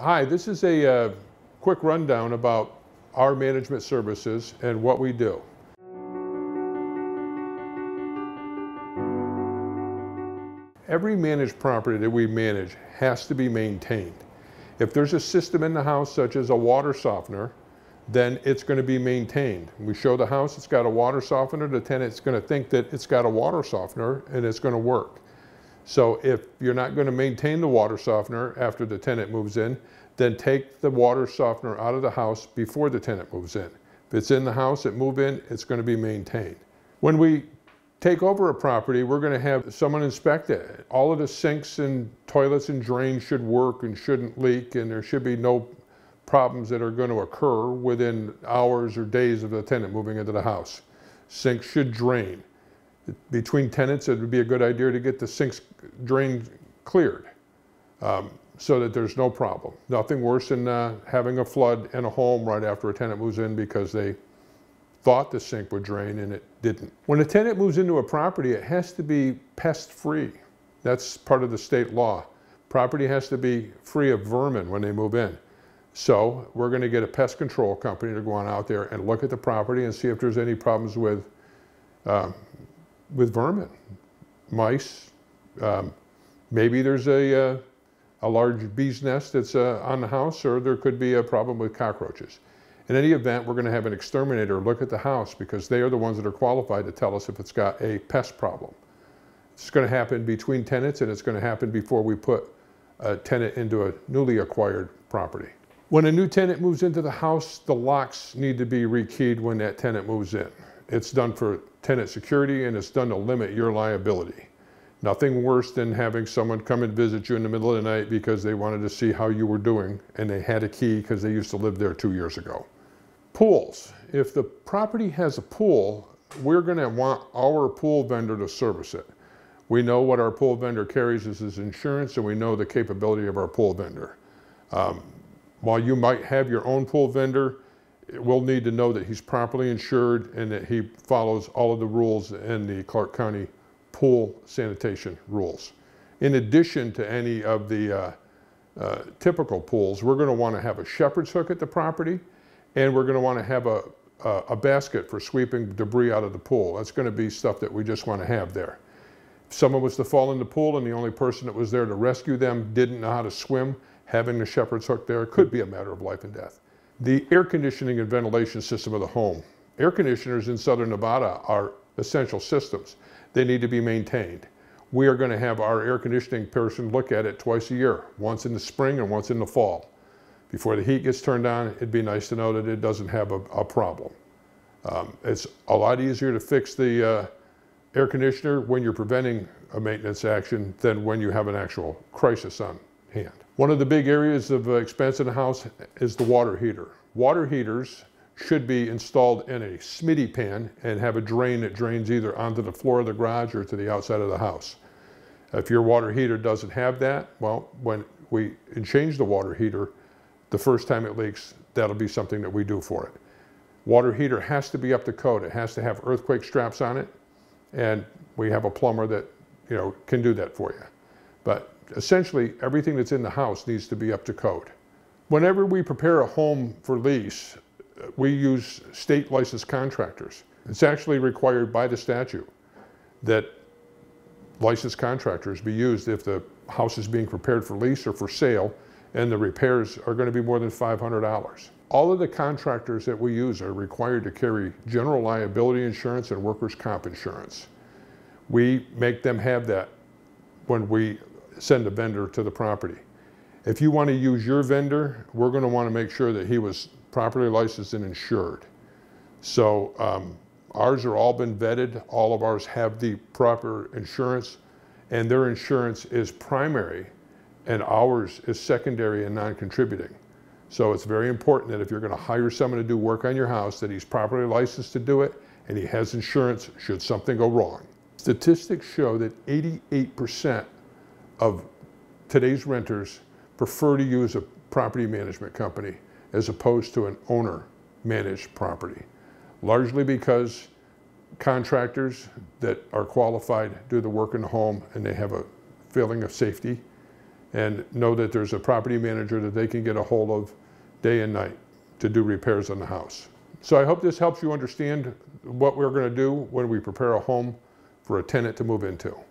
Hi, this is a uh, quick rundown about our management services and what we do. Every managed property that we manage has to be maintained. If there's a system in the house, such as a water softener, then it's going to be maintained. We show the house it's got a water softener, the tenant's going to think that it's got a water softener and it's going to work. So if you're not going to maintain the water softener after the tenant moves in, then take the water softener out of the house before the tenant moves in. If it's in the house at move in, it's going to be maintained. When we take over a property, we're going to have someone inspect it. All of the sinks and toilets and drains should work and shouldn't leak, and there should be no problems that are going to occur within hours or days of the tenant moving into the house. Sinks should drain between tenants, it would be a good idea to get the sinks drained cleared um, so that there's no problem. Nothing worse than uh, having a flood in a home right after a tenant moves in because they thought the sink would drain and it didn't. When a tenant moves into a property, it has to be pest-free. That's part of the state law. Property has to be free of vermin when they move in. So we're going to get a pest control company to go on out there and look at the property and see if there's any problems with um, with vermin, mice. Um, maybe there's a, uh, a, large bee's nest that's uh, on the house, or there could be a problem with cockroaches. In any event, we're going to have an exterminator look at the house because they are the ones that are qualified to tell us if it's got a pest problem. It's going to happen between tenants and it's going to happen before we put a tenant into a newly acquired property. When a new tenant moves into the house, the locks need to be rekeyed when that tenant moves in. It's done for tenant security and it's done to limit your liability. Nothing worse than having someone come and visit you in the middle of the night because they wanted to see how you were doing and they had a key because they used to live there two years ago. Pools. If the property has a pool, we're going to want our pool vendor to service it. We know what our pool vendor carries as his insurance and we know the capability of our pool vendor. Um, while you might have your own pool vendor, we'll need to know that he's properly insured and that he follows all of the rules in the Clark County pool sanitation rules. In addition to any of the uh, uh, typical pools, we're going to want to have a shepherd's hook at the property and we're going to want to have a, a, a basket for sweeping debris out of the pool. That's going to be stuff that we just want to have there. If someone was to fall in the pool and the only person that was there to rescue them didn't know how to swim, having the shepherd's hook there could be a matter of life and death the air conditioning and ventilation system of the home. Air conditioners in southern Nevada are essential systems. They need to be maintained. We are going to have our air conditioning person look at it twice a year, once in the spring and once in the fall. Before the heat gets turned on, it'd be nice to know that it doesn't have a, a problem. Um, it's a lot easier to fix the uh, air conditioner when you're preventing a maintenance action than when you have an actual crisis on hand. One of the big areas of uh, expense in a house is the water heater. Water heaters should be installed in a smitty pan and have a drain that drains either onto the floor of the garage or to the outside of the house. If your water heater doesn't have that, well, when we change the water heater, the first time it leaks, that'll be something that we do for it. Water heater has to be up to code. It has to have earthquake straps on it, and we have a plumber that you know can do that for you. But essentially everything that's in the house needs to be up to code. Whenever we prepare a home for lease, we use state licensed contractors. It's actually required by the statute that licensed contractors be used if the house is being prepared for lease or for sale and the repairs are going to be more than $500. All of the contractors that we use are required to carry general liability insurance and workers' comp insurance. We make them have that when we send a vendor to the property. If you want to use your vendor, we're going to want to make sure that he was properly licensed and insured. So um, ours are all been vetted. All of ours have the proper insurance, and their insurance is primary, and ours is secondary and non-contributing. So it's very important that if you're going to hire someone to do work on your house, that he's properly licensed to do it, and he has insurance should something go wrong. Statistics show that 88% of today's renters prefer to use a property management company as opposed to an owner managed property, largely because contractors that are qualified do the work in the home and they have a feeling of safety and know that there's a property manager that they can get a hold of day and night to do repairs on the house. So I hope this helps you understand what we're going to do when we prepare a home for a tenant to move into.